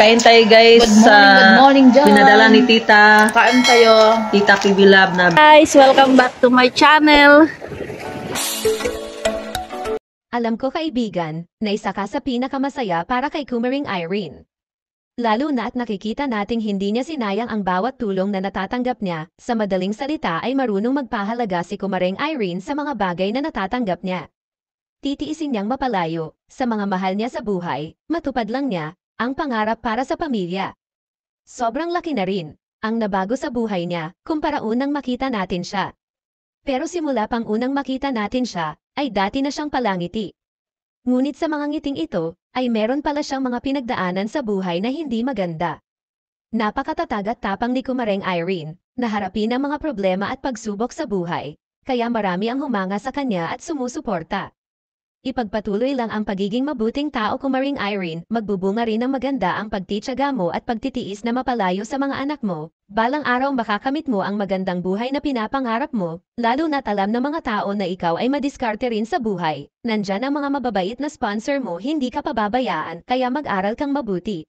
Kain tayo guys good morning, sa good morning, pinadala ni Tita. Kain tayo. Tita Kibilab na. Guys, welcome back to my channel. Alam ko kaibigan, na isa ka sa pinakamasaya para kay Kumaring Irene. Lalo na at nakikita nating hindi niya sinayang ang bawat tulong na natatanggap niya, sa madaling salita ay marunong magpahalaga si Kumaring Irene sa mga bagay na natatanggap niya. Titiisin niyang mapalayo, sa mga mahal niya sa buhay, matupad lang niya, ang pangarap para sa pamilya. Sobrang laki na rin, ang nabago sa buhay niya, kumpara unang makita natin siya. Pero simula pang unang makita natin siya, ay dati na siyang palangiti. Ngunit sa mga ngiting ito, ay meron pala siyang mga pinagdaanan sa buhay na hindi maganda. Napakatatag at tapang ni Kumareng Irene, naharapin ang mga problema at pagsubok sa buhay, kaya marami ang humanga sa kanya at sumusuporta. Ipagpatuloy lang ang pagiging mabuting tao kumaring Irene, magbubunga rin ng maganda ang pagtitsaga mo at pagtitiis na mapalayo sa mga anak mo. Balang araw makakamit mo ang magandang buhay na pinapangarap mo, lalo na talam ng mga tao na ikaw ay madiskarte rin sa buhay. Nandyan ang mga mababait na sponsor mo hindi ka pababayaan, kaya mag-aral kang mabuti.